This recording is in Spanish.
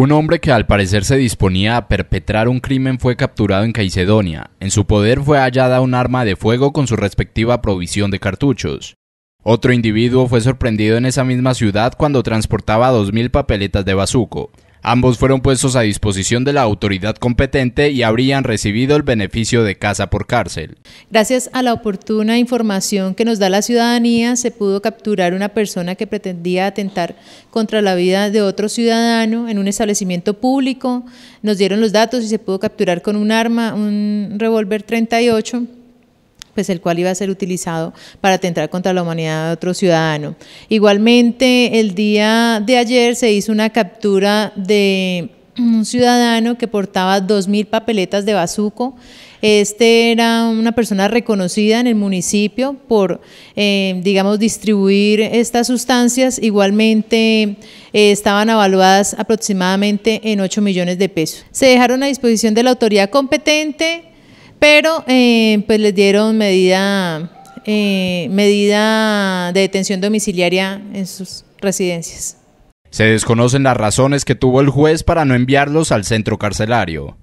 Un hombre que al parecer se disponía a perpetrar un crimen fue capturado en Caicedonia. En su poder fue hallada un arma de fuego con su respectiva provisión de cartuchos. Otro individuo fue sorprendido en esa misma ciudad cuando transportaba 2.000 papeletas de bazuco. Ambos fueron puestos a disposición de la autoridad competente y habrían recibido el beneficio de casa por cárcel. Gracias a la oportuna información que nos da la ciudadanía, se pudo capturar una persona que pretendía atentar contra la vida de otro ciudadano en un establecimiento público. Nos dieron los datos y se pudo capturar con un arma, un revólver 38 pues el cual iba a ser utilizado para atentar contra la humanidad de otro ciudadano. Igualmente, el día de ayer se hizo una captura de un ciudadano que portaba 2.000 papeletas de bazuco. Este era una persona reconocida en el municipio por, eh, digamos, distribuir estas sustancias. Igualmente eh, estaban evaluadas aproximadamente en 8 millones de pesos. Se dejaron a disposición de la autoridad competente pero eh, pues les dieron eh, medida de detención domiciliaria en sus residencias. Se desconocen las razones que tuvo el juez para no enviarlos al centro carcelario.